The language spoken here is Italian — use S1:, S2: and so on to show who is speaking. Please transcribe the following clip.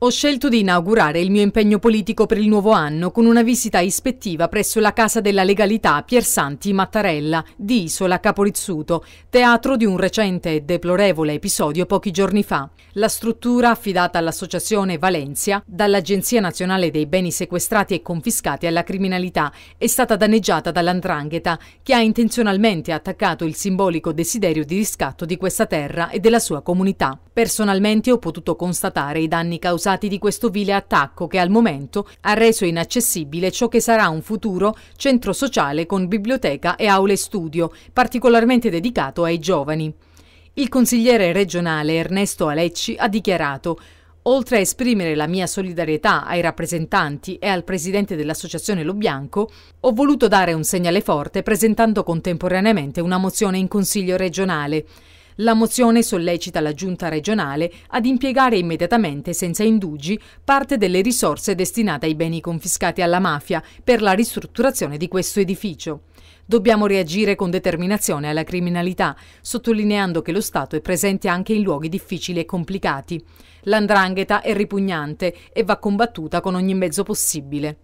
S1: Ho scelto di inaugurare il mio impegno politico per il nuovo anno con una visita ispettiva presso la Casa della Legalità Piersanti Mattarella di Isola Caporizzuto, teatro di un recente e deplorevole episodio pochi giorni fa. La struttura, affidata all'Associazione Valencia, dall'Agenzia Nazionale dei Beni Sequestrati e Confiscati alla Criminalità, è stata danneggiata dall'Andrangheta, che ha intenzionalmente attaccato il simbolico desiderio di riscatto di questa terra e della sua comunità. Personalmente ho potuto constatare i danni causati interessati di questo vile attacco che al momento ha reso inaccessibile ciò che sarà un futuro centro sociale con biblioteca e aule studio, particolarmente dedicato ai giovani. Il consigliere regionale Ernesto Alecci ha dichiarato Oltre a esprimere la mia solidarietà ai rappresentanti e al presidente dell'associazione Lo Bianco, ho voluto dare un segnale forte presentando contemporaneamente una mozione in Consiglio regionale. La mozione sollecita la Giunta regionale ad impiegare immediatamente, senza indugi, parte delle risorse destinate ai beni confiscati alla mafia per la ristrutturazione di questo edificio. Dobbiamo reagire con determinazione alla criminalità, sottolineando che lo Stato è presente anche in luoghi difficili e complicati. L'andrangheta è ripugnante e va combattuta con ogni mezzo possibile.